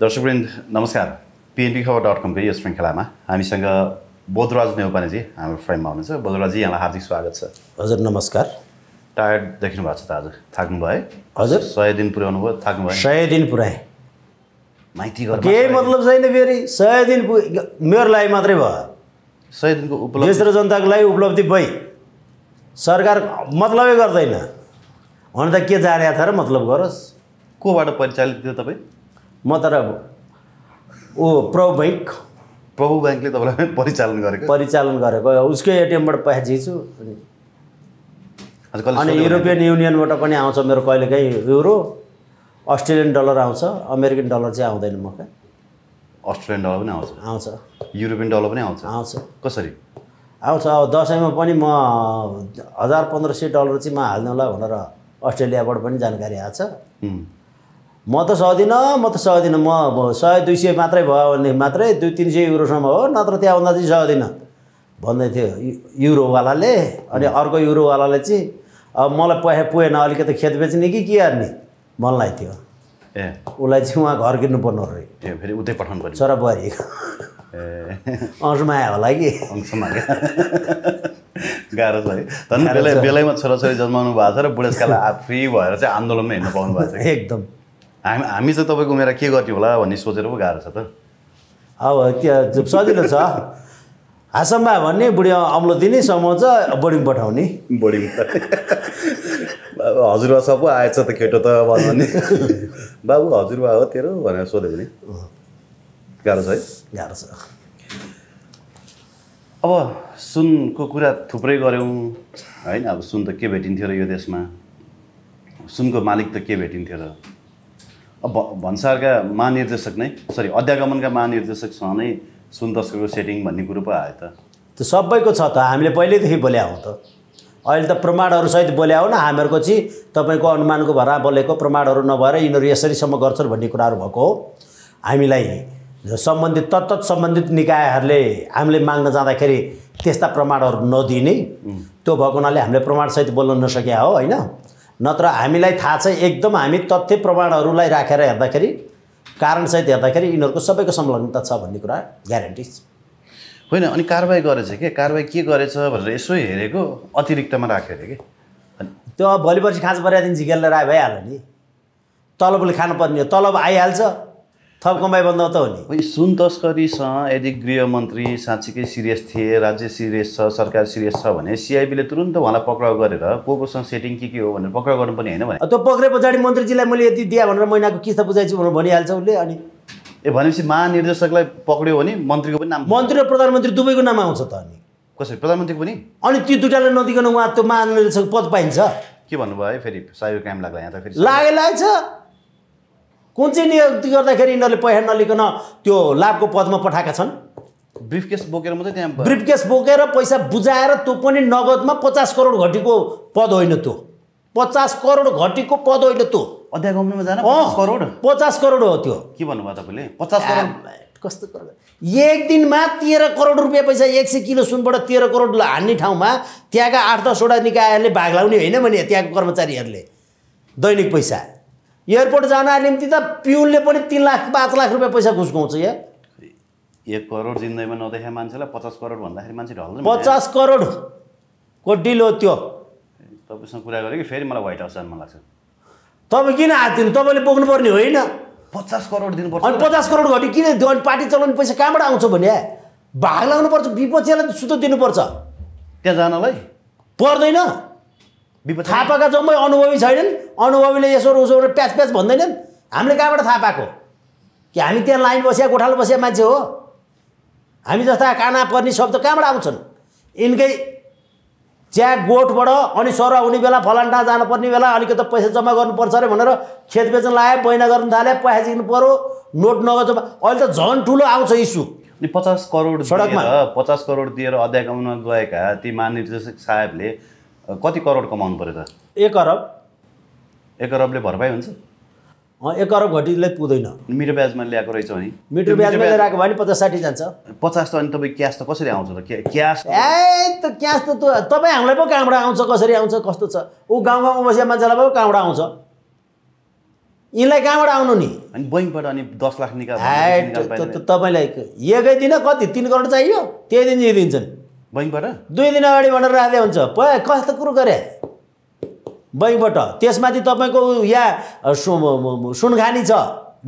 दर्शकवृन्द नमस्कार पिएनपी खबर डट कमको यो श्रृङ्खलामा हामीसँग बोधराज नेउपानेजी हाम्रो फ्रेममा हुनुहुन्छ बोधराजी यहाँलाई हार्दिक स्वागत छ हजुर नमस्कार टायर्ड देख्नु भएको छ त आज थाक्नु भयो हजुर सय दिन पुऱ्याउनु भयो थाक्नु भयो सय दिन पुऱ्याएँ माइती केही मतलब छैन फेरि सय दिन पु मेरो लागि मात्रै भयो सय दिनको उपलब्धि देश र जनताको लागि उपलब्धि भई सरकार मतलबै गर्दैन हुन त के जाने र मतलब गरोस् कोबाट परिचालित थियो तपाईँ म तर ऊ प्रो बैङ्क प्रभु ब्याङ्कले तपाईँलाई परिचालन गरेको परिचालन गरेको उसकै एटिएमबाट पैसा झिच्छु अनि युरोपियन युनियनबाट पनि आउँछ मेरो कहिलेकाहीँ युरो अस्ट्रेलियन डलर आउँछ अमेरिकन डलर चाहिँ आउँदैन म कहाँ अस्ट्रेलियन डलर पनि आउँछ आउँछ युरोपियन डलर पनि आउँछ आउँछ कसरी आउँछ अब दसैँमा पनि म हजार पन्ध्र सय डलर चाहिँ म हाल्नु होला भनेर अस्ट्रेलियाबाट पनि जानकारी आएको छ म त सहदिनँ म त सहदिनँ म अब सय दुई सय मात्रै भयो भने मात्रै दुई तिन सय युरोसम्म हो नत्र त्यहाँभन्दा चाहिँ सहदिनँ भन्दै थियो युरोवालाले अनि अर्को युरोवालाले चाहिँ अब मलाई पैसा पुगेन अलिकति खेत बेच्ने कि के हार्ने मनलाई थियो ए उसलाई चाहिँ उहाँ घर किन्नु पर्नु ए फेरि उतै पठाउनु पर्यो छोरा बुहारी अंशमा होला कि अंशमा गाह्रो छ है बेलैमा छोराछोरी जन्माउनु भएको छ र बुढेसकाल फ्री भएर चाहिँ आन्दोलनमा हिँड्नु पाउनु भएको छ एकदम हामी हामी चाहिँ तपाईँको उमेर के गर्ने होला भन्ने सोचेर पो गाह्रो छ त अब त्यहाँ सजिलो छ हासम्मा भन्ने बुढी अम्लो दिने समाउँछ बोर्डिङ पठाउने बोर्डिङ हजुरबा सब आएछ त खेटो त भन्ने बाबु हजुरबा हो तेरो भनेर सोध्यो भने गाह्रो छ है गाह्रो छ अब सुनको कुरा थुप्रै गऱ्यौँ होइन अब सुन त के भेटिन्थ्यो र यो देशमा सुनको मालिक त के भेटिन्थ्यो र अब भन्सारका महानिर्देशक नै सरी अध्यागमनका महानिर्देशकसँग नै सुन तस्करको सेटिङ भन्ने कुरो पो आयो त त्यो सबैको छ त हामीले पहिल्यैदेखि बोल्या हो त अहिले त प्रमाणहरूसहित बोल्या हो न हामीहरूको चाहिँ तपाईँको अनुमानको भरा बोलेको प्रमाणहरू नभएर यिनीहरू यसरीसम्म गर्छन् भन्ने कुराहरू भएको हो हामीलाई सम्बन्धित तत्त सम्बन्धित निकायहरूले हामीले माग्न जाँदाखेरि त्यस्ता प्रमाणहरू नदिने त्यो भएको हुनाले हामीले प्रमाणसहित बोल्न नसक्या हो होइन नत्र हामीलाई थाहा छ एकदम हामी तथ्य प्रमाणहरूलाई राखेर हेर्दाखेरि कारणसहित हेर्दाखेरि यिनीहरूको सबैको संलग्नता छ भन्ने कुरा ग्यारेन्टी होइन अनि कारवाही गरेछ के कारवाही के गरेछ भनेर यसो हेरेको अतिरिक्तमा राखेर कि त्यो भोलि पर्सि खाँच पर्यादेखि झिकेलेर राय भइहाल्यो नि तलबले खानुपर्ने हो तलब आइहाल्छ थप कमाई बन्द त हो नि सुन तस्करीसँग यदि गृहमन्त्री साँच्चीकै सिरियस थिए राज्य सिरियस छ सरकार सिरियस छ भने सिआइबीले तुरन्त उहाँलाई पक्राउ गरेर को कोसँग सेटिङ के के हो भनेर पक्राउ गर्नु पनि होइन भने त्यो पक्रे पछाडि मन्त्रीजीलाई मैले यति दिएँ भनेर महिनाको किस्ता बुझाइछु भनेर भनिहाल्छ उसले अनि ए भनेपछि महानिर्देशकलाई पक्रियो भने मन्त्रीको पनि नाम मन्त्री र प्रधानमन्त्री दुवैको नाम आउँछ त अनि कसरी प्रधानमन्त्रीको पनि अनि ती दुइटालाई नदिकन उहाँ त्यो महानिर्देशक पद पाइन्छ के भन्नुभयो है फेरि साइबर काम लाग्ला यहाँ त फेरि लागेको छ कुन चाहिँ नियुक्ति गर्दाखेरि यिनीहरूले पैसा नलिकन त्यो लाभको पदमा पठाएका छन् ब्रिफकेस बोकेर मात्रै त्यहाँ ब्रिफकेस बोकेर पैसा बुझाएर त्यो पनि नगदमा पचास करोड घटीको पद होइन त्यो पचास करोड घटीको पद होइन त्यो अध्यागमनमा जान करोड पचास करोड हो त्यो के भन्नुभयो तपाईँले पचास करोड कस्तो करोड एक दिनमा तेह्र करोड रुपियाँ पैसा एक सय किलो सुनबाट तेह्र करोड हान्ने ठाउँमा त्यहाँका आठ दसवटा निकायहरूले भाग लाउने होइन भने त्यहाँको कर्मचारीहरूले दैनिक पैसा एयरपोर्ट जानको निम्ति त पिउनले पनि तिन लाख पाँच लाख रुपियाँ पैसा घुसकाउँछ या एक करोड जिन्दगीमा नदेखेको मान्छेलाई पचास करोड भन्दाखेरि मान्छे ढल्छ पचास करोडको डिल हो त्यो तपाईँसँग कुरा गरेँ कि फेरि मलाई व्हाइट हाउस जानु मन लाग्छ तपाईँ किन दिनु तपाईँले बोक्नुपर्ने होइन पचास करोड दिनुपर्छ अनि पचास करोड घटी किन दियो अनि पार्टी चलाउने पैसा कहाँबाट आउँछ भने भाग लगाउनुपर्छ विपक्षीलाई सुत्त दिनुपर्छ त्यहाँ जानलाई पर्दैन थापाका जम्मै अनुभवी छैनन् अनुभवीले यसो उसो प्याच प्याच भन्दैनन् हामीले कहाँबाट थाहा पाएको कि हामी त्यहाँ लाइन बसिया गोठालो बसिया मान्छे हो हामी जस्ता काना पर्ने शब्द कहाँबाट आउँछन् यिनकै चिया गोठबाट अनि सर हुने बेला फलान्टा जानुपर्ने बेला अलिकति पैसा जम्मा गर्नुपर्छ अरे भनेर खेत बेच्न लायो बैना गर्नु थाले पैसा सिक्नु पऱ्यो नोट नगर्छ अहिले त झन् ठुलो आउँछ इस्यु पचास करोड सडकमा पचास करोड दिएर अध्यागमनमा गएका ती महानिर्देशक साहेबले कति करोड कमाउनु पऱ्यो त एक अरब एक अरबले भरपाई हुन्छ एक अरब घटीले पुग्दैन मिटर ब्याजमा ल्याएको रहेछ भने मिटर ब्याजमा ल्याएको भए भने पचास साठी जान्छ पचास त अनि तपाईँ क्यास त कसरी आउँछ त क्यास ए त क्यास त तपाईँ हामीलाई पो कहाँबाट आउँछ कसरी आउँछ कस्तो छ ऊ गाउँ गाउँमा बसेको मान्छेलाई पो कहाँबाट आउँछ यिनलाई कहाँबाट आउनु नि अनि बैङ्कबाट अनि दस लाख निकाल तपाईँलाई एकै दिन कति तिन करोड चाहियो त्यही दिन दिइदिन्छन् बैङ्कबाट दुई दिन अगाडि भनेर राख्दै हुन्छ प कस्तो कुरो गरे बैङ्कबाट त्यसमाथि तपाईँको या सुनखानी छ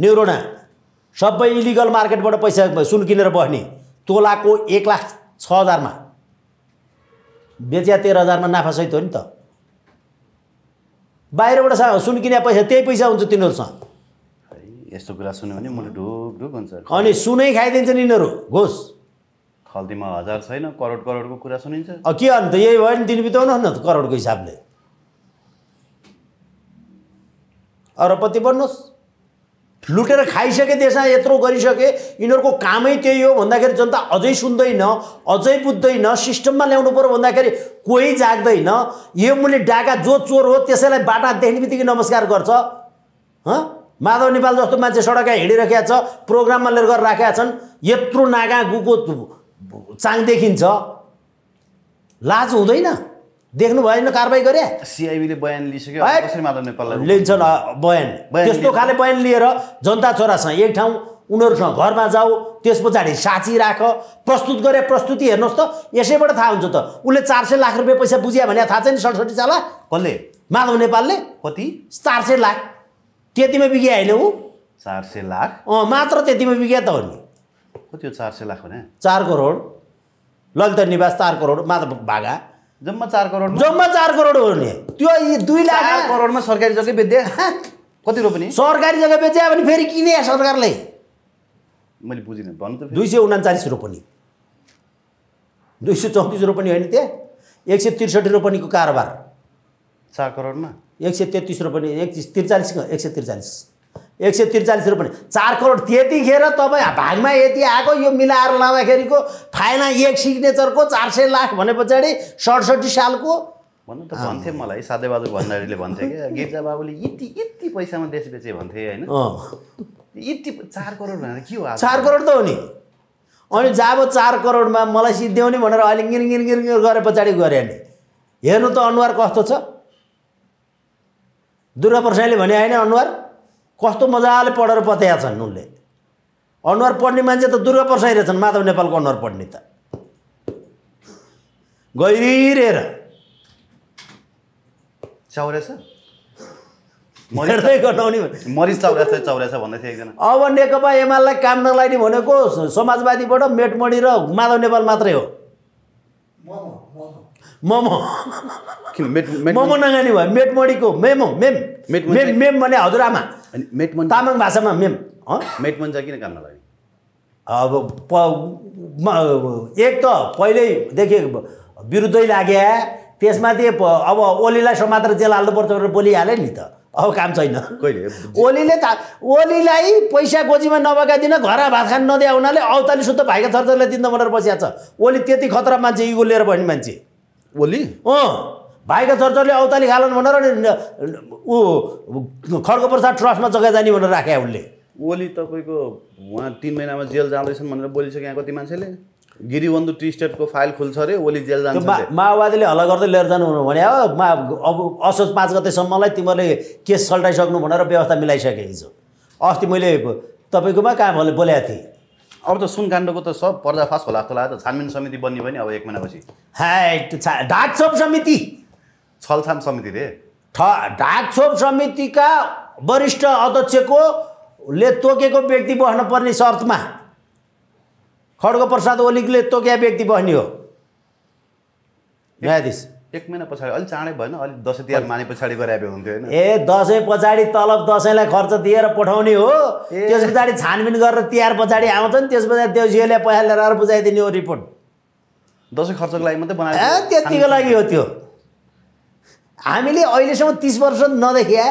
न्युरोना सबै इलिगल मार्केटबाट पैसा सुन किनेर बस्ने तोलाको एक लाख छ हजारमा बेच्या तेह्र हजारमा नाफासहित हो नि त बाहिरबाट सुन किने पैसा त्यही पैसा हुन्छ तिनीहरूसँग यस्तो कुरा सुन्यो भने मलाई ढुक ढुक हुन्छ अनि सुनै खाइदिन्छन् यिनीहरू घोष खल्तीमा हजार छैन करोड करोडको कुरा सुनिन्छ के अन्त यही भयो नि दिन बिताउनु न करोडको हिसाबले अरबपति बन्नुहोस् लुटेर खाइसके देशमा यत्रो गरिसके यिनीहरूको कामै त्यही हो भन्दाखेरि जनता अझै सुन्दैन अझै बुझ्दैन सिस्टममा ल्याउनु पऱ्यो भन्दाखेरि कोही जाग्दैन यो मुनि डाका जो चोर हो त्यसैलाई बाटा देख्ने बित्तिकै नमस्कार गर्छ हँ माधव नेपाल जस्तो मान्छे सडकमा हिँडिरहेको छ प्रोग्राममा लिएर गरेर राखेका छन् यत्रो नागा गुको चाङ देखिन्छ लाज हुँदैन देख्नु भएन कारवाही गरे सिआइबीले बयान लिइसक्यो लिन्छ बयान त्यस्तो खाले बयान लिएर जनता छोरासँग एक ठाउँ उनीहरूसँग घरमा जाऊ त्यस पछाडि साँची राख प्रस्तुत गरे प्रस्तुति हेर्नुहोस् त यसैबाट थाहा हुन्छ त उसले चार सय लाख रुपियाँ पैसा बुझियो भने थाहा छैन सडसठी चाला कसले माधव नेपालले कति चार सय लाख त्यतिमा बिग्यो अहिले ऊ चार सय लाख अँ मात्र त्यतिमा बिग्या त हो नि कति हो चार सय लाख भने चार करोड ललिता निवास चार करोड माधव भागा जम्मा चार करोड जम्मा चार करोड हो नि त्यो दुई लाख करोडमा सरकारी जग्गा बेच्दै कति रोप्ने सरकारी जग्गा बेच्यो भने फेरि किने सरकारले मैले बुझिनँ भन्नु त दुई सय उनाचालिस रोपनी दुई सय चौतिस रोपनी होइन त्यहाँ एक सय त्रिसठी रोपनीको कारोबार चार करोडमा एक सय तेत्तिस रोपनी एक त्रिचालिस एक सय त्रिचालिस एक सय त्रिचालिस रुपियाँ चार करोड त्यतिखेर तपाईँ भागमा यति आएको यो मिलाएर लाँदाखेरिको फाइना एक सिग्नेचरको चार सय लाख भने पछाडि सडसठी सालको भन्नु त भन्थे मलाई साधेबहादुर भण्डारीले भन्थे क्या गिर्जा बाबुले यति यति पैसामा देश बेचे भन्थे होइन यति चार करोड भनेर के हो चार करोड त हो नि अनि जाब चार करोडमा मलाई सिद्ध्याउने भनेर अहिले गिरगिरगिरगिर गरे पछाडि गरे नि हेर्नु त अनुहार कस्तो छ दुर्गा प्रसादले भने होइन अनुहार कस्तो मजाले पढेर पत्याएको छन् उनले अनुहार पढ्ने मान्छे त दुर्गा पर्साइरहेको रहेछन् माधव नेपालको अनुहार पढ्ने त गहिरिएर अब नेकपा एमालेलाई काम नलाग्ने भनेको समाजवादीबाट मेटमणी र माधव नेपाल मात्रै हो मोमो मोमो नगानी भयो मेटमणीको मेमो मेम मेट मेम मेम भने हजुरआमा मेटमन तामाङ भाषामा मेम मेटमन चाहिँ किन काम नलाग्ने अब प एक त पहिल्यैदेखि विरुद्धै लाग्यो त्यसमा अब ओलीलाई समात्र जेल हाल्नुपर्छ भनेर बोलिहाले नि त अब काम छैन कहिले ओलीले त ओलीलाई पैसा गोजीमा नभएका घर भात खान नदिया हुनाले औताली सुत्त भाइका छरछरलाई दिँदा भनेर बसिहाल्छ ओली त्यति खतरा मान्छे इगो लिएर भन्ने मान्छे ओली अँ भाइका चर्चरले औताली खालन भनेर ऊ खड्ग प्रसाद ट्रस्टमा जग्गा जाने भनेर राखे उसले ओली तपाईँको उहाँ तिन महिनामा जेल जाँदैछन् भनेर बोलिसके यहाँ कति मान्छेले गिरिबन्धु टी स्टेटको फाइल खुल्छ अरे ओली जेल जान्छ माओवादीले हल्ला गर्दै लिएर जानु भने हो मा अब असोज पाँच गतेसम्मलाई तिमीहरूले केस सल्टाइसक्नु भनेर व्यवस्था मिलाइसके हिजो अस्ति मैले तपाईँकोमा कहाँ बोलेको थिएँ अब त सुनकाण्डको त सब पर्दाफास होला जस्तो लाग्छ त छानबिन समिति बन्यो भने अब एक महिनापछि हाई ढाट सब समिति छलछाम समितिले ढाकछोप समितिका वरिष्ठ अध्यक्षको ले तोकेको व्यक्ति बस्न पर्ने शर्तमा खड्ग प्रसाद ओलीले तोकेका व्यक्ति बस्ने हो न्यायाधीश एक महिना पछाडि अलिक चाँडै भएन अलिक दसैँ तिहार माने पछाडि गरे हुन्थ्यो होइन ए दसैँ पछाडि तलब दसैँलाई खर्च दिएर पठाउने हो त्यस पछाडि छानबिन गरेर तिहार पछाडि आउँछ त्यस पछाडि त्यो पैसा लिएर बुझाइदिने हो रिपोर्ट दसैँ खर्चको लागि मात्रै बनाए त्यतिको लागि हो त्यो हामीले अहिलेसम्म तिस वर्ष नदेखिया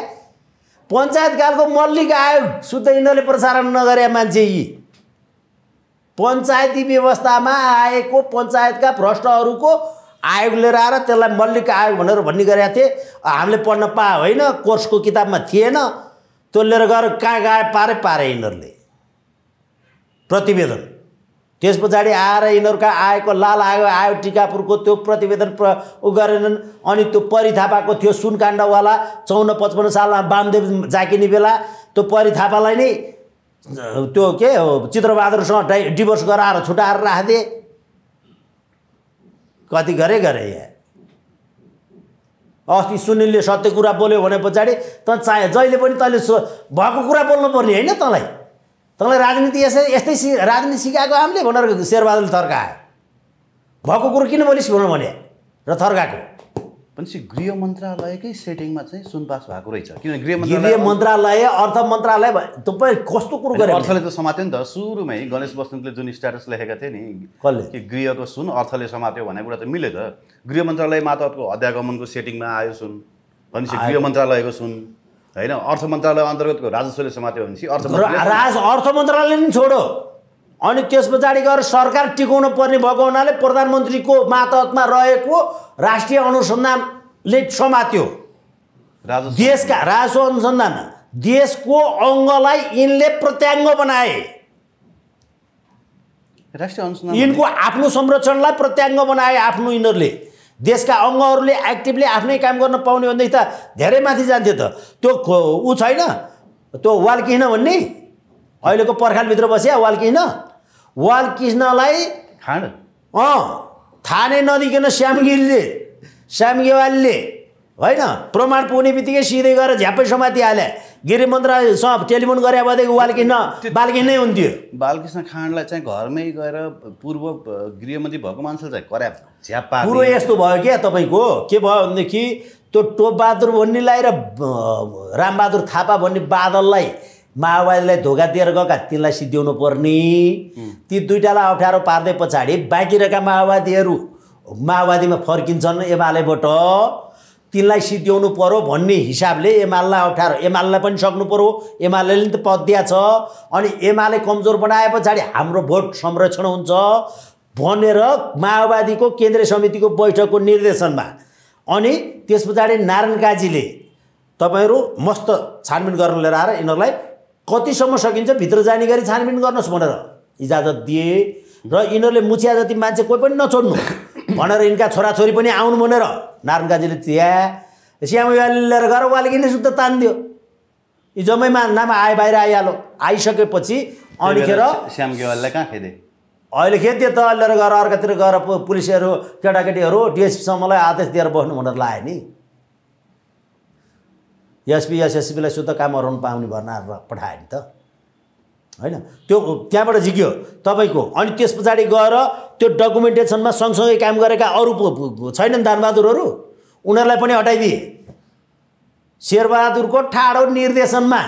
पञ्चायतकालको मल्लिक आयोग शुद्ध यिनीहरूले प्रसारण नगरे मान्छे यी पञ्चायती व्यवस्थामा आएको पञ्चायतका भ्रष्टहरूको आयोग लिएर आएर त्यसलाई मल्लिक आयोग भनेर भन्ने गरेका थिए हामीले पढ्न पा होइन कोर्सको किताबमा थिएन त्यो लिएर गएर कहाँ गए पारे पारे यिनीहरूले प्रतिवेदन त्यस पछाडि आएर यिनीहरूका आएको लाल आयो आयो टिकापुरको त्यो प्रतिवेदन प्र ऊ गरेनन् अनि त्यो परि थापाको थियो सुनकाण्डवाला चौन पचपन्न सालमा वामदेव जाकिने बेला त्यो परि थापालाई नै त्यो के हो चित्रबहादुरसँग डाइ डिभोर्स गराएर छुट्याएर राखिदिए कति गरे गरे यहाँ अस्ति सुनिलले सत्य कुरा बोल्यो भने पछाडि त चाहे जहिले पनि तैँले भएको कुरा बोल्नु बोल्नुपर्ने होइन तँलाई तँलाई राजनीति यसै यस्तै सि राजनीति सिकाएको आमले भनेर शेरबहादुर तर्काए भएको कुरो किन बोलिस् भनेर भने र थर्काएको भनेपछि गृह मन्त्रालयकै सेटिङमा चाहिँ सुनपास भएको रहेछ किनभने गृह गृह मन्त्रालय अर्थ मन्त्रालय तपाईँ कस्तो कुरो गरे अर्थले त समात्यो नि त सुरुमै गणेश बस्नेतले जुन स्ट्याटस लेखेका थिए नि कसले कि गृहको सुन अर्थले समात्यो भन्ने कुरा त मिल्यो त गृह मन्त्रालय मातहतको अध्यागमनको सेटिङमा आयो सुन भनेपछि गृह मन्त्रालयको सुन होइन अर्थ मन्त्रालय अन्तर्गतको राजस्वले समात्यो भनेपछि अर्थ राज अर्थ मन्त्रालयले नि छोडो अनि त्यस पछाडि गएर सरकार टिकाउनु पर्ने भएको हुनाले प्रधानमन्त्रीको मातहतमा रहेको राष्ट्रिय अनुसन्धानले समात्यो देशका राजस्व अनुसन्धान देशको अङ्गलाई यिनले प्रत्याङ्ग बनाए राष्ट्रिय अनुसन्धान यिनको आफ्नो संरक्षणलाई प्रत्याङ्ग बनाए आफ्नो यिनीहरूले देशका अङ्गहरूले एक्टिभली आफ्नै काम गर्न पाउने भनेदेखि त धेरै माथि जान्थ्यो त त्यो ऊ छैन त्यो वाल किन भन्ने अहिलेको पर्खालभित्र बस्या वाल किन वाल किस्नलाई खाँड अँ नै नदिकन श्यामगिरीले श्यामगेवालले होइन प्रमाण पुग्ने बित्तिकै सिधै गएर झ्यापै समाति हाले सब टेलिफोन गरे भनेदेखि बालकृष्ण बालकृष्ण नै हुन्थ्यो बालकृष्ण खाँडलाई चाहिँ घरमै गएर पूर्व गृहमन्त्री भएको मान्छेले चाहिँ करा झ्यापा कुरो यस्तो भयो क्या तपाईँको के भयो भनेदेखि त्यो टोपबहादुर भन्नेलाई र रामबहादुर थापा भन्ने बादललाई माओवादीलाई धोका दिएर गएका तिनलाई सिद्ध्याउनु पर्ने ती दुइटालाई अप्ठ्यारो पार्दै पछाडि बाँकी रहेका माओवादीहरू माओवादीमा फर्किन्छन् एमालेबाट तिनलाई सिद्ध्याउनु पऱ्यो भन्ने हिसाबले एमालेलाई अप्ठ्यारो एमालेलाई पनि सक्नु पऱ्यो एमाले पनि त पद्या छ अनि एमाले कमजोर बनाए पछाडि हाम्रो भोट संरक्षण हुन्छ भनेर माओवादीको केन्द्रीय समितिको बैठकको निर्देशनमा अनि त्यस पछाडि नारायण काजीले तपाईँहरू मस्त छानबिन गर्न लिएर आएर यिनीहरूलाई कतिसम्म सकिन्छ भित्र जाने गरी छानबिन गर्नुहोस् भनेर इजाजत दिए र यिनीहरूले मुछिया जति मान्छे कोही पनि नछोड्नु भनेर यिनका छोराछोरी पनि आउनु भनेर नारायण गाजीले चिया श्याम लिएर गएर उहाँले किन शुद्ध तानिदियो यी जम्मै मान्दामा आए बाहिर आइहाल्यो आइसकेपछि अनिखेर श्याम कहाँ खेदे अहिले खेद त लिएर गएर अर्कातिर गएर पुलिसहरू केटाकेटीहरू डिएसपीसम्मलाई आदेश दिएर बस्नु भनेर लायो नि एसपी एसएसपीलाई शुद्ध काम गराउनु पाउने भनेर पठायो नि त होइन त्यो त्यहाँबाट झिक्यो तपाईँको अनि त्यस पछाडि गएर त्यो डकुमेन्टेसनमा सँगसँगै काम गरेका अरू छैनन् दानबहादुरहरू उनीहरूलाई पनि हटाइदिए शेरबहादुरको ठाडो निर्देशनमा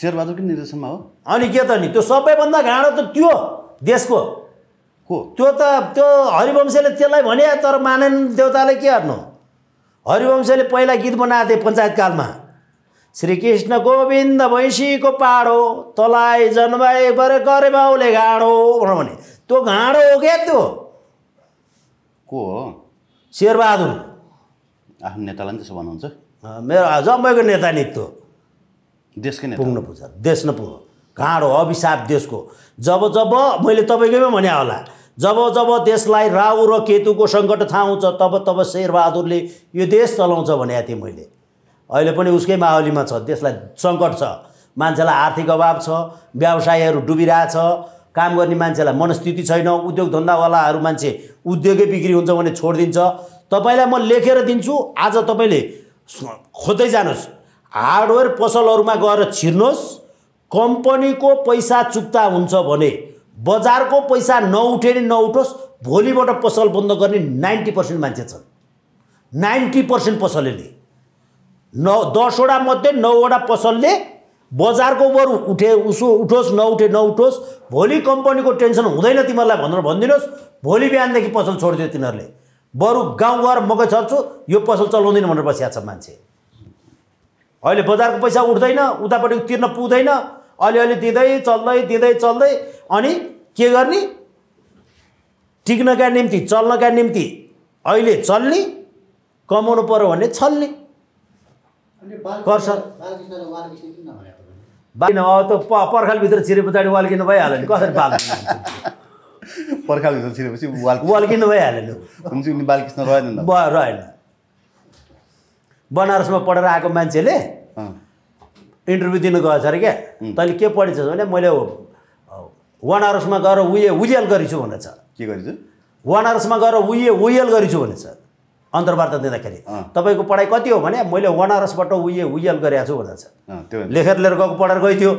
शेरबहादुरको निर्देशनमा हो अनि के त नि त्यो सबैभन्दा घाँडो त त्यो देशको को त्यो त त्यो हरिवंशले त्यसलाई भने तर मानेन देउताले के गर्नु हरिवंशले पहिला गीत बनाएको थिए पञ्चायतकालमा श्रीकृष्ण गोविन्द भैँसीको पाडो तलाई जन्माए बर गरे बाउले गाँडो भने त्यो घाँडो हो क्या त्यो को हो शेरबहादुर आफ्नो नेतालाई त्यसो भन्नुहुन्छ मेरो जम्मैको नेता नि त्यो देशकै नेता पुग्नु पुग्छ देश नपुग घाँडो अभिशाप देशको जब जब मैले तपाईँकैमा भने होला जब जब देशलाई राहु र केतुको सङ्कट थाहा हुन्छ तब तब शेरबहादुरले यो देश चलाउँछ भनेको थिएँ मैले अहिले पनि उसकै माहौलीमा छ देशलाई सङ्कट छ मान्छेलाई आर्थिक अभाव छ व्यवसायहरू डुबिरहेछ काम गर्ने मान्छेलाई मनस्थिति छैन उद्योग धन्दावालाहरू मान्छे उद्योगै बिक्री हुन्छ भने छोडिदिन्छ तपाईँलाई म लेखेर दिन्छु आज तपाईँले खोज्दै जानुहोस् हार्डवेयर पसलहरूमा गएर छिर्नुहोस् कम्पनीको पैसा चुक्ता हुन्छ भने बजारको पैसा नउठे नि नउठोस् भोलिबाट पसल बन्द गर्ने नाइन्टी पर्सेन्ट मान्छे छन् नाइन्टी पर्सेन्ट पसलेले नौ दसवटा मध्ये नौवटा पसलले बजारको बरु उठे उसो उठोस् नउठे नउठोस् भोलि कम्पनीको टेन्सन हुँदैन तिमीहरूलाई भनेर भनिदिनुहोस् भोलि बिहानदेखि पसल छोडिदियो तिनीहरूले बरु गाउँघर मकै छर्छु यो पसल चलाउँदैन भनेर बसिया छ मान्छे अहिले बजारको पैसा उठ्दैन उतापट्टि तिर्न पुग्दैन अलिअलि दिँदै चल्दै दिँदै चल्दै अनि के गर्ने टिक्नका निम्ति चल्नका निम्ति अहिले चल्ने कमाउनु पऱ्यो भने छल्ने पर्छ त पर्खालभित्र छिरे पछाडि वाल्किनु भइहाल्यो नि कसरी बाल पर्खालभित्र छिरेपछि वाल्किनु भइहाल्यो नि बालकृष्ण रहेन रहेन बनारसमा पढेर आएको मान्छेले इन्टरभ्यू दिनु गएछ अरे क्या तैँले के पढेछ भने मैले वानारसमा गएर उयो उयल गरिछु भनेछ के गरिन्छ वानारसमा गएर उयो उयल गरिछु भनेछ अन्तर्वार्ता दिँदाखेरि तपाईँको पढाइ कति हो भने मैले वान उयो उयल गरेको छु त्यो लेखेर लिएर गएको पढेर गइ थियो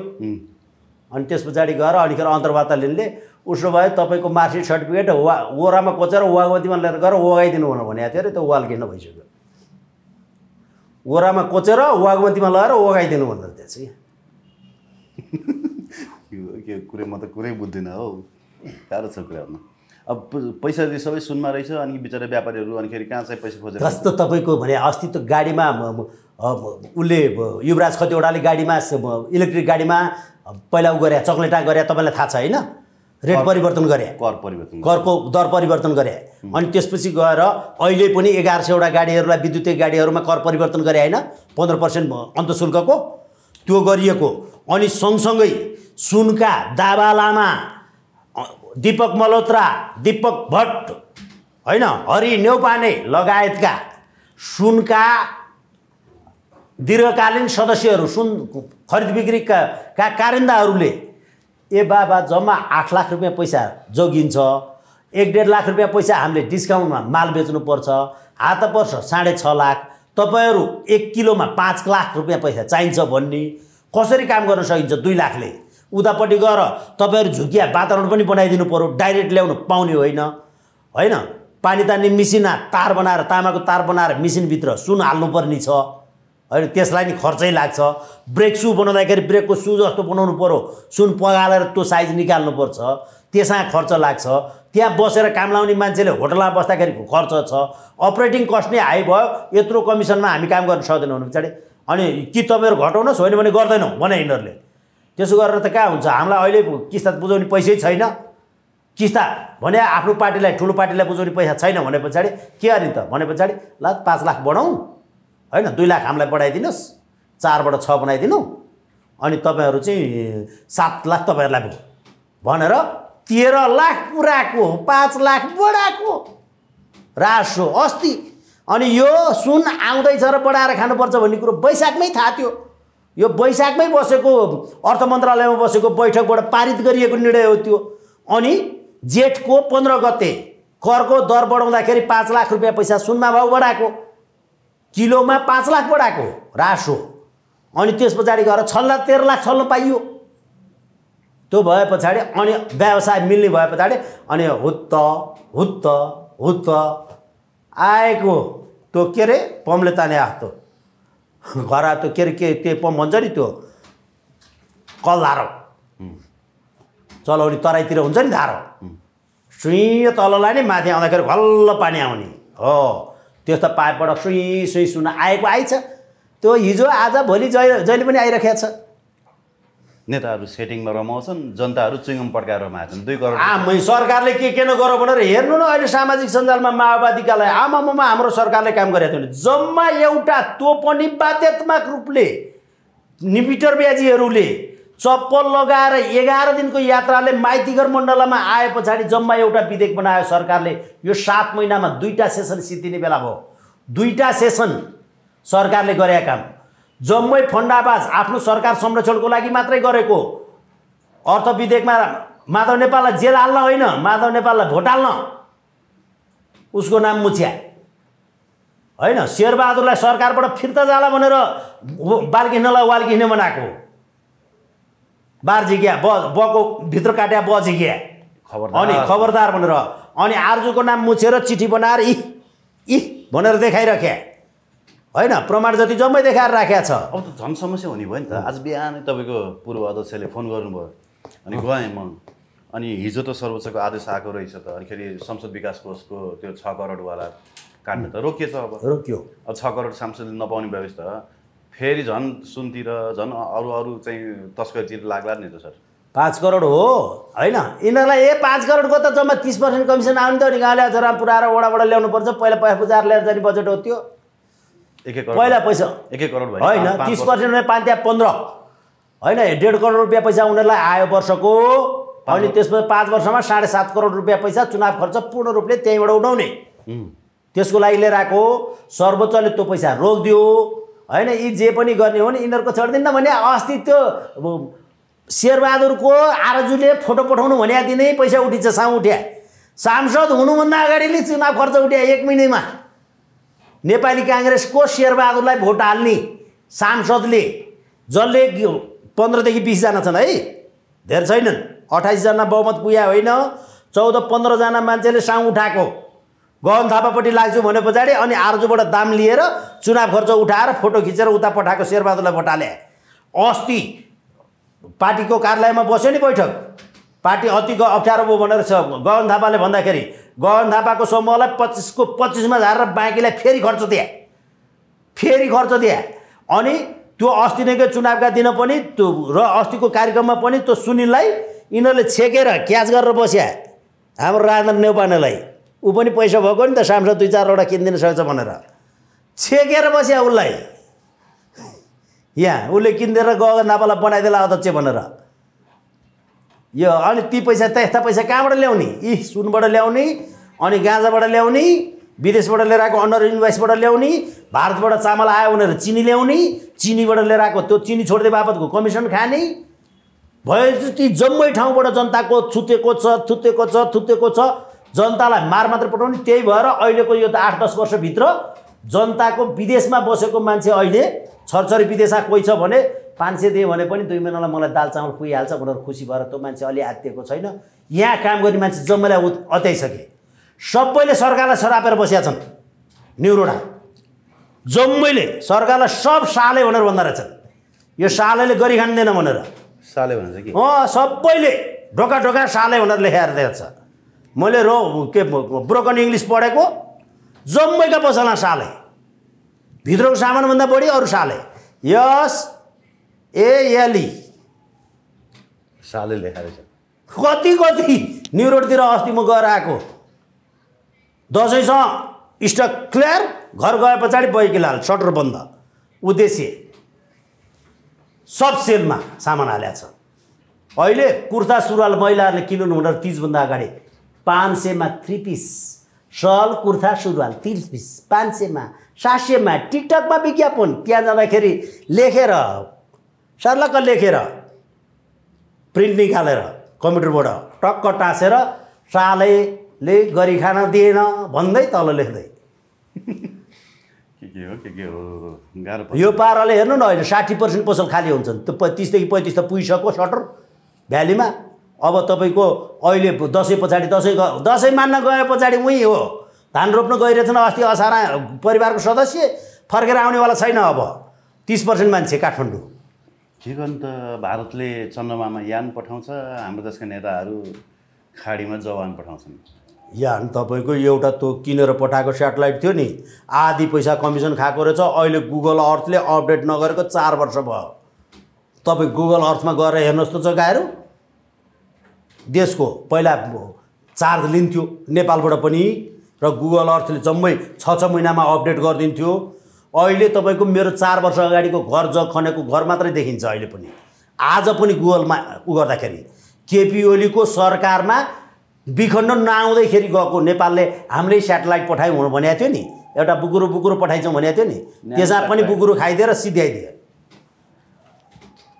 अनि त्यस पछाडि गएर अनिखेर अन्तर्वार्ता लिनले उसो भए तपाईँको मार्कसिट सर्टिफिकेट वा ओरामा कोचेर वागवतीमा लिएर गएर ओगाइदिनु भनेर भनेको थियो अरे त्यो वाल किन्न भइसक्यो ओरामा कोचेर वागमतीमा लगाएर ओगाइदिनु भनेर त्यो चाहिँ कुरै म त कुरै बुझ्दिनँ हो गाह्रो छ कुरा अब पैसा सबै सुनमा रहेछ अनि बिचरा व्यापारीहरू अनिखेरि कहाँ चाहिँ पैसा खोजेर जस्तो तपाईँको भने अस्ति त गाडीमा उसले युवराज खतिवडाले गाडीमा इलेक्ट्रिक गाडीमा पहिला उ गरे चक्लेटा गरे तपाईँलाई थाहा छ होइन रेट परिवर्तन गरे कर परिवर्तन करको दर परिवर्तन गरे अनि त्यसपछि गएर अहिले पनि एघार सयवटा गाडीहरूलाई विद्युतीय गाडीहरूमा कर परिवर्तन गरे होइन पन्ध्र पर्सेन्ट अन्तशुल्कको त्यो गरिएको अनि सँगसँगै सुनका दावालामा दिपक मल्होत्रा दिपक भट्ट होइन हरि नेउपाने लगायतका सुनका दीर्घकालीन सदस्यहरू सुन खरिद बिक्रीका का कारिन्दाहरूले ए बाबा जम्मा आठ लाख रुपियाँ पैसा जोगिन्छ एक डेढ लाख रुपियाँ पैसा हामीले डिस्काउन्टमा माल बेच्नुपर्छ हात पर्छ साढे छ लाख तपाईँहरू एक किलोमा पाँच लाख रुपियाँ पैसा चाहिन्छ भन्ने कसरी काम गर्न सकिन्छ दुई लाखले उतापट्टि गएर तपाईँहरू झुकिया वातावरण पनि बनाइदिनु पऱ्यो डाइरेक्ट ल्याउनु पाउने होइन होइन पानी तान्ने मिसिन तार बनाएर तामाको तार बनाएर मिसिनभित्र सुन हाल्नुपर्ने छ होइन त्यसलाई नि खर्चै लाग्छ ब्रेक सु बनाउँदाखेरि ब्रेकको सु जस्तो बनाउनु पऱ्यो सुन पगालेर त्यो साइज निकाल्नुपर्छ त्यसमा खर्च लाग्छ त्यहाँ बसेर काम लाउने मान्छेले होटलमा बस्दाखेरि खर्च छ अपरेटिङ कस्ट नै हाई भयो यत्रो कमिसनमा हामी काम गर्न सक्दैनौँ भने पछाडि अनि कि तपाईँहरू घटाउनुहोस् होइन भने गर्दैनौँ भने यिनीहरूले त्यसो गरेर त कहाँ हुन्छ हामीलाई अहिले किस्ता बुझाउने पैसै छैन किस्ता भने आफ्नो पार्टीलाई ठुलो पार्टीलाई बुझाउने पैसा छैन भने पछाडि के अरे त भने पछाडि ल पाँच लाख बढाउँ होइन दुई लाख हामीलाई बढाइदिनुहोस् चारबाट छ बनाइदिनु अनि तपाईँहरू चाहिँ सात लाख तपाईँहरूलाई भनेर तेह्र लाख पुऱ्याएको पाँच लाख बढाएको रासो अस्ति अनि यो सुन आउँदैछ र बढाएर खानुपर्छ भन्ने कुरो बैशाखमै थाहा थियो यो वैशाखमै बसेको अर्थ मन्त्रालयमा बसेको बैठकबाट पारित गरिएको निर्णय हो त्यो अनि जेठको पन्ध्र गते करको दर बढाउँदाखेरि पाँच लाख रुपियाँ पैसा सुनमा भाउ बढाएको किलोमा पाँच लाख बढाएको रास हो अनि त्यस पछाडि गएर छल्ला तेह्र लाख छल्न पाइयो त्यो भए पछाडि अनि व्यवसाय मिल्ने भए पछाडि अनि हुत्त हुत्त हुत्त आएको त्यो के अरे पम्ले ताने आस्तो घर त्यो के अरे के त्यो पम्प भन्छ नि त्यो कल धारो चलाउने तराईतिर हुन्छ नि धारो सुइँ तललाई नै माथि आउँदाखेरि घल्लो पानी आउने हो त्यस्तो पाइपबाट सुई सुइँ सुन आएको आइछ त्यो हिजो आज भोलि जहिले जहिले पनि आइरहेको छ नेताहरू सेटिङमा रमाउँछन् जनताहरू चुइङम पड्काएर रमाएछन् दुई करोड आमै सरकारले के के नगर भनेर हेर्नु न अहिले सामाजिक सञ्जालमा माओवादीकालाई आमामा हाम्रो सरकारले काम गरेको थियो जम्मा एउटा तो पनि बाध्यात्मक रूपले निपिटर ब्याजीहरूले चप्पल लगाएर एघार दिनको यात्राले माइतीघर मण्डलामा आए पछाडि जम्मा एउटा विधेयक बनायो सरकारले यो सात महिनामा दुईवटा सेसन सिद्धिने बेला भयो दुईवटा सेसन सरकारले गरेका काम जम्मै फन्डाबाज आफ्नो सरकार संरक्षणको लागि मात्रै गरेको अर्थ विधेयकमा माधव नेपाललाई जेल हाल्न होइन माधव नेपाललाई भोट हाल्न उसको नाम मुछ्या होइन शेरबहादुरलाई सरकारबाट फिर्ता जाला भनेर बालकृष्णलाई वालकृष्ण बनाएको बार ब बको भित्र काट्या ब खबर अनि खबरदार भनेर अनि आर्जुको नाम मुछेर चिठी बनाएर इ भनेर देखाइराख्या होइन प्रमाण जति जम्मै देखाएर राखेको छ अब त झन् समस्या हुने भयो नि त आज बिहानै तपाईँको पूर्व अध्यक्षले फोन गर्नुभयो अनि गएँ म अनि हिजो त सर्वोच्चको आदेश आएको रहेछ त अनिखेरि संसद विकास कोषको त्यो छ करोडवाला काट्ने त रोकिएछ अब रोकियो अब छ करोड सांसदले नपाउने व्यवस्था फेरि झन् सुनतिर झन् अरू अरू चाहिँ तस्करतिर लाग्ला नि त सर पाँच करोड हो होइन यिनीहरूलाई ए पाँच करोडको त जम्मा तिस पर्सेन्ट कमिसन आउने त अनि गाउँले जरा पुऱ्याएर ल्याउनु पर्छ पहिला पैसा बुझाएर ल्याएर जाने बजेट हो त्यो पहिला पैसा एक एक करोड होइन तिस पर्सेन्ट पाँच त्यहाँ पन्ध्र होइन डेढ करोड रुपियाँ पैसा उनीहरूलाई आयो वर्षको अनि त्यसपछि पाँच वर्षमा साढे सात करोड रुपियाँ पैसा चुनाव खर्च पूर्ण रूपले त्यहीँबाट उठाउने त्यसको लागि लिएर आएको सर्वोच्चले त्यो पैसा रोकिदियो होइन यी जे पनि गर्ने हो नि यिनीहरूको छोडिदिन्न भने अस्ति त्यो शेरबहादुरको आरजुले फोटो पठाउनु भने दिनै पैसा उठिन्छ साउ उठ्या सांसद हुनुभन्दा अगाडि नै चुनाव खर्च उठ्या एक महिनामा नेपाली काङ्ग्रेसको शेरबहादुरलाई भोट हाल्ने सांसदले जसले पन्ध्रदेखि बिसजना छन् है धेर छैनन् अठाइसजना बहुमत पुग्या होइन चौध पन्ध्रजना मान्छेले साउ उठाएको गहन थापापट्टि लाग्छु भने पछाडि अनि आर्जुबाट दाम लिएर चुनाव खर्च उठाएर फोटो खिचेर उता पठाएको शेरबहादुरलाई भोट हाले अस्ति पार्टीको कार्यालयमा बस्यो नि बैठक पार्टी अति ग अप्ठ्यारो भयो भनेर छ गगन थापाले भन्दाखेरि गगन थापाको समूहलाई पच्चिसको पच्चिसमा झारेर बाँकीलाई फेरि खर्च दिए फेरि खर्च दिए अनि त्यो अस्ति नै चुनावका दिन पनि त्यो र अस्तिको कार्यक्रममा पनि त्यो सुनिललाई यिनीहरूले छेकेर क्याच गरेर बस्या हाम्रो राजेन्द्र नेउपानेलाई ऊ पनि पैसा भएको नि त सांसद दुई चारवटा किनिदिन सक्छ भनेर छेकेर बस्या उसलाई यहाँ उसले किनिदिएर गगन थापालाई बनाइदिएला अध्यक्ष भनेर यो अनि ती पैसा त यस्ता पैसा कहाँबाट ल्याउने यी सुनबाट ल्याउने अनि गाँजाबाट ल्याउने विदेशबाट लिएर आएको अन्डर इन्भाइसबाट ल्याउने भारतबाट चामल आयो भनेर चिनी ल्याउने चिनीबाट लिएर आएको त्यो चिनी छोड्दै बापतको कमिसन खाने भयो ती जम्मै ठाउँबाट जनताको छुतेको छ थुतेको छ थुतेको छ जनतालाई मार मात्र पठाउने त्यही भएर अहिलेको यो त आठ दस वर्षभित्र जनताको विदेशमा बसेको मान्छे अहिले छरछरी विदेशमा कोही छ भने पाँच सय दिएँ भने पनि दुई महिनालाई मलाई दाल चामल पुगिहाल्छ भनेर खुसी भएर त्यो मान्छे अलि आत्तिएको छैन यहाँ काम गर्ने मान्छे जम्मैलाई अत्याइसके सबैले सरकारलाई सरापेर बसिया छन् न्युरोडा जम्मैले सरकारलाई सब साले भनेर भन्दा रहेछन् यो सालेले गरी खाँदैन भनेर साले भन्छ कि अँ सबैले ढोका ढोका साले भनेर लेखाएर दिएको छ मैले रो के ब्रोकन इङ्ग्लिस पढेको जम्मैका पसलमा साले भित्रको सामानभन्दा बढी अरू साले यस एएलई साले लेखाएको छ कति कति न्युरोडतिर अस्ति म गएर आएको दसैँसँग स्टक क्लियर घर गए पछाडि बैकिलाल सटर बन्द उद्देश्य सब सेलमा सामान हालेको छ अहिले कुर्ता सुरुवाल महिलाहरूले किन्नु हुँदा तिजभन्दा अगाडि पाँच सयमा थ्री पिस सल कुर्ता सुरुवाल तिस पिस पाँच सयमा सात सयमा टिकटकमा विज्ञापन त्यहाँ जाँदाखेरि लेखेर सर्लक्क लेखेर प्रिन्ट निकालेर कम्प्युटरबाट टक्क टाँसेर सालेले गरी दिएन भन्दै तल लेख्दै यो पाराले हेर्नु न अहिले साठी पर्सेन्ट पसल खाली हुन्छन् त्यो तिसदेखि पैँतिस त पुगिसक्यो सटर भ्यालीमा अब तपाईँको अहिले दसैँ पछाडि दसैँ दसैँ मान्न गए पछाडि उहीँ हो धान रोप्न गइरहेछन् अस्ति असारा परिवारको सदस्य फर्केर आउनेवाला छैन अब तिस पर्सेन्ट मान्छे काठमाडौँ ठिक भारतले चन्द्रमामा यान पठाउँछ हाम्रो देशका नेताहरू खाडीमा जवान पठाउँछन् यान तपाईँको एउटा त्यो किनेर पठाएको सेटेलाइट थियो नि आधी पैसा कमिसन खाएको रहेछ अहिले गुगल अर्थले अपडेट नगरेको चार वर्ष भयो तपाईँ गुगल अर्थमा गएर हेर्नुहोस् त जग्गाहरू देशको पहिला चार्ज लिन्थ्यो नेपालबाट पनि र गुगल अर्थले जम्मै छ छ महिनामा अपडेट गरिदिन्थ्यो अहिले तपाईँको मेरो चार वर्ष अगाडिको घर ज खनेको घर मात्रै देखिन्छ अहिले पनि आज पनि गुगलमा उ गर्दाखेरि केपी ओलीको सरकारमा विखण्ड नआउँदैखेरि गएको नेपालले हामीले सेटेलाइट पठायौँ भनेको थियो नि एउटा बुकुरो बुकुरो पठाइन्छौँ भनेको थियो नि त्यसमा पनि बुकुरो खाइदिएर सिध्याइदियो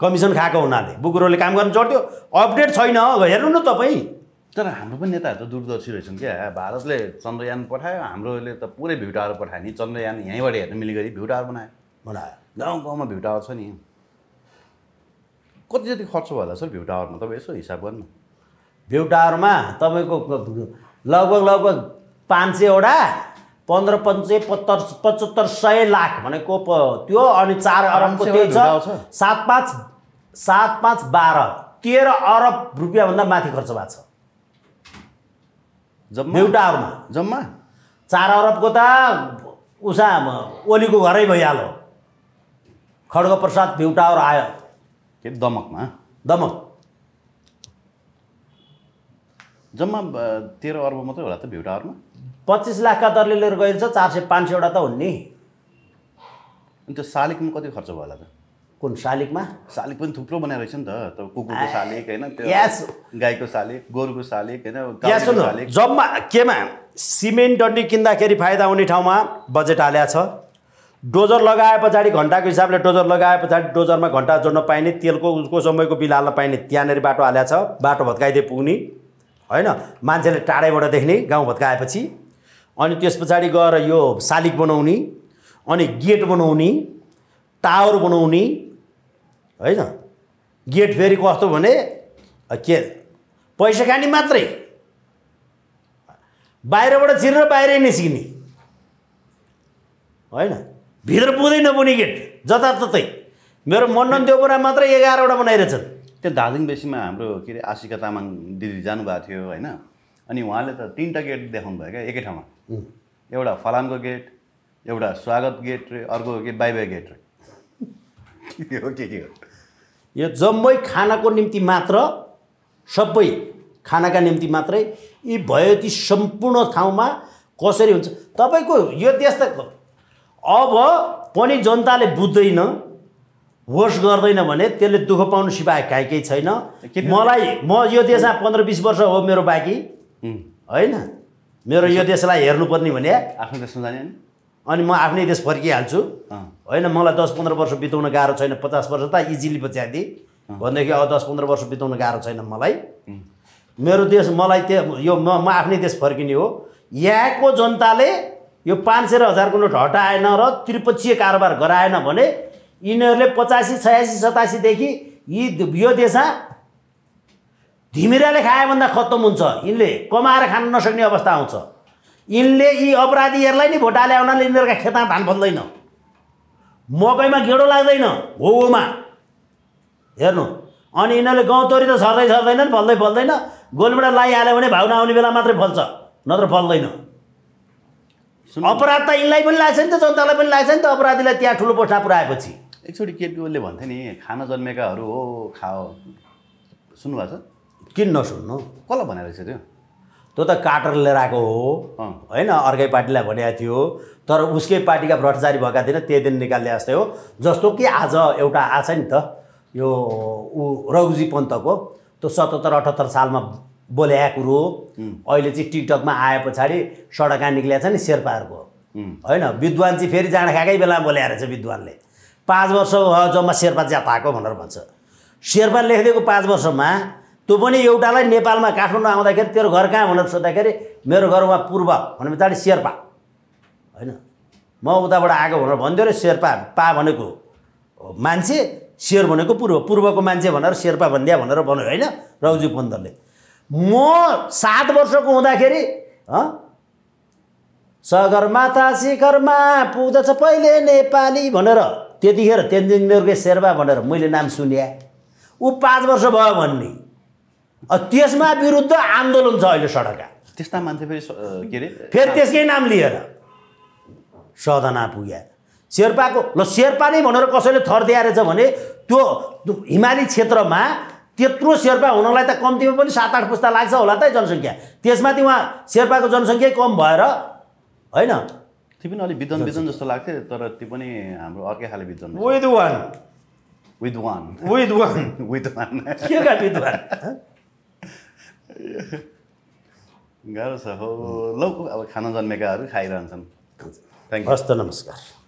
कमिसन खाएको हुनाले बुकुरोले काम गर्नु चढ्थ्यो अपडेट छैन हेर्नु न तपाईँ तर हाम्रो पनि नेताहरू त दूरदर्शी रहेछन् क्या भारतले चन्द्रयान पठायो हाम्रोले त पुरै भ्यू टावर पठायो नि चन्द्रयान यहीँबाट हेर्नु मिल्ने गरी भ्यू टावर बनायो बनायो गाउँ गाउँमा भ्यू छ नि कति जति खर्च भयो होला सर भ्यू टावरमा तपाईँ यसो हिसाब गर्नु भ्यू टावरमा तपाईँको लगभग लगभग पाँच सयवटा पन्ध्र पन्च पत्तर पचहत्तर सय लाख भनेको प त्यो अनि चार अरबको त्यो छ सात पाँच सात पाँच बाह्र तेह्र अरब रुपियाँभन्दा माथि खर्च भएको छ जम्मा एउटा जम्मा चार अरबको त उसा ओलीको घरै भइहाल्यो खड्ग प्रसाद भ्युटावर आयो के दमकमा दमक जम्मा तेह्र अर्ब मात्रै होला त भ्युटावरमा पच्चिस लाखका दरले लिएर गइन्छ चार सय पाँच सयवटा त हुन् नि अनि त्यो सालिकमा कति खर्च भयो होला त कुन शालिकमा शालिक पनि थुप्रो बनाएर रहेछ नि त कुकुरको शालिक होइन गाईको शालिक गोरुको शालिक होइन जम्मा केमा सिमेन्ट डन्डी किन्दाखेरि फाइदा हुने ठाउँमा बजेट हाल्या छ डोजर लगाए पछाडि घन्टाको हिसाबले डोजर लगाए पछाडि डोजरमा घन्टा जोड्न पाइने तेलको उसको समयको बिल हाल्न पाइने त्यहाँनिर बाटो हाल्या छ बाटो भत्काइदिए पुग्ने होइन मान्छेले टाढैबाट देख्ने गाउँ भत्काएपछि अनि त्यस पछाडि गएर यो शालिक बनाउने अनि गेट बनाउने टावर बनाउने होइन गेट फेरि कस्तो भने के पैसा खाने मात्रै बाहिरबाट छिर्न बाहिरै निस्किने होइन भित्र पुग्दै नपुग्ने गेट जताततै मेरो मण्डन कुरा मात्रै एघारवटा बनाइरहेछन् त्यो दार्जिलिङ बेसीमा हाम्रो के अरे आशिका तामाङ दिदी जानुभएको थियो होइन अनि उहाँले त तिनवटा गेट देखाउनु भयो क्या एकै ठाउँमा एउटा फलामको गेट एउटा स्वागत गेट रे अर्को के बाई बाई गेट रे के हो के के हो यो जम्मै खानाको निम्ति मात्र सबै खानाका निम्ति मात्रै यी भयो ती सम्पूर्ण ठाउँमा कसरी हुन्छ तपाईँको यो देश त अब पनि जनताले बुझ्दैन होस गर्दैन भने त्यसले दुःख पाउनु सिपाए काहीँ केही छैन मलाई म यो देशमा पन्ध्र बिस वर्ष हो मेरो बाँकी होइन मेरो यो देशलाई हेर्नुपर्ने भने आफ्नो देशमा जाने अनि म आफ्नै देश फर्किहाल्छु होइन मलाई दस पन्ध्र वर्ष बिताउन गाह्रो छैन पचास वर्ष त इजिली पछ्यादी भनेदेखि अब दस पन्ध्र वर्ष बिताउन गाह्रो छैन मलाई मेरो देश मलाई त्यो यो म म आफ्नै देश फर्किने हो यहाँको जनताले यो पाँच सय हजारको नोट हटाएन र त्रिपक्षीय कारोबार गराएन भने यिनीहरूले पचासी छयासी सतासीदेखि यी यो देश धिमिराले खायो भन्दा खत्तम हुन्छ यिनले कमाएर खान नसक्ने अवस्था आउँछ यिनले यी अपराधीहरूलाई नै भोटा ल्याउनाले यिनीहरूका खेतमा धान फल्दैन मकैमा गेडो लाग्दैन होमा हेर्नु अनि यिनीहरूले गौँतोरी त छर्दै छर्दैन नि फल्दै फल्दैन गोलमेडा लगाइहाल्यो भने भाउ नआउने बेला मात्रै फल्छ नत्र फल्दैन अपराध त यिनलाई पनि लाग्छ नि त जनतालाई पनि लाग्छ नि त अपराधीलाई त्यहाँ ठुलो पोस्टमा पुऱ्याएपछि एकचोटि ओलीले भन्थे नि खान जन्मेकाहरू हो खाओ सुन्नुभएको छ किन नसुन्नु कसलाई भनेर रहेछ त्यो त्यो त काटर लिएर आएको हो होइन अर्कै पार्टीलाई भनेको थियो तर उसकै पार्टीका भ्रष्टाचारी भएका थिएन त्यही दिन निकाल्ने जस्तै हो जस्तो कि आज एउटा आछ नि त यो ऊ रघुजी पन्तको त्यो सतहत्तर अठहत्तर सालमा बोल्याएको कुरो अहिले चाहिँ टिकटकमा आए पछाडि सडका निक्लिएको छ नि शेर्पाहरूको होइन विद्वान चाहिँ फेरि जाँड खाएकै बेलामा बोल्याएर रहेछ विद्वानले पाँच वर्ष जम्मा शेर्पा ज्यात आएको भनेर भन्छ शेर्पा लेखिदिएको पाँच वर्षमा त्यो पनि एउटालाई नेपालमा काठमाडौँ आउँदाखेरि तेरो घर कहाँ भनेर सोद्धाखेरि मेरो घर उहाँ पूर्व भने पछाडि शेर्पा होइन म उताबाट आएको भनेर भनिदियो र शेर्पा पा भनेको मान्छे शेर भनेको पूर्व पूर्वको मान्छे भनेर शेर्पा भनिदिया भनेर भन्यो होइन रौजी पन्तले म सात वर्षको हुँदाखेरि सगरमाथा शिखरमा पुग्दछ पहिले नेपाली भनेर त्यतिखेर तेन्जिङ नोर्गे शेर्पा भनेर मैले नाम सुन्या ऊ पाँच वर्ष भयो भन्ने त्यसमा विरुद्ध आन्दोलन छ अहिले सडकका त्यस्ता मान्छे फेरि के अरे फेरि त्यसकै नाम लिएर सदना पुग्या शेर्पाको ल शेर्पा नै भनेर कसैले थर दिएर छ भने त्यो हिमाली क्षेत्रमा त्यत्रो शेर्पा हुनलाई त कम्तीमा पनि सात आठ पुस्ता लाग्छ होला त जनसङ्ख्या त्यसमाथि उहाँ शेर्पाको जनसङ्ख्या कम भएर होइन त्यो पनि अलिक बिजन बिजन जस्तो लाग्थ्यो तर त्यो पनि हाम्रो अर्कै खाले बिजन विथ वान विथ वान के वान गाह्रो छ हो लौ अब खाना जन्मेकाहरू खाइरहन्छन् हस्त नमस्कार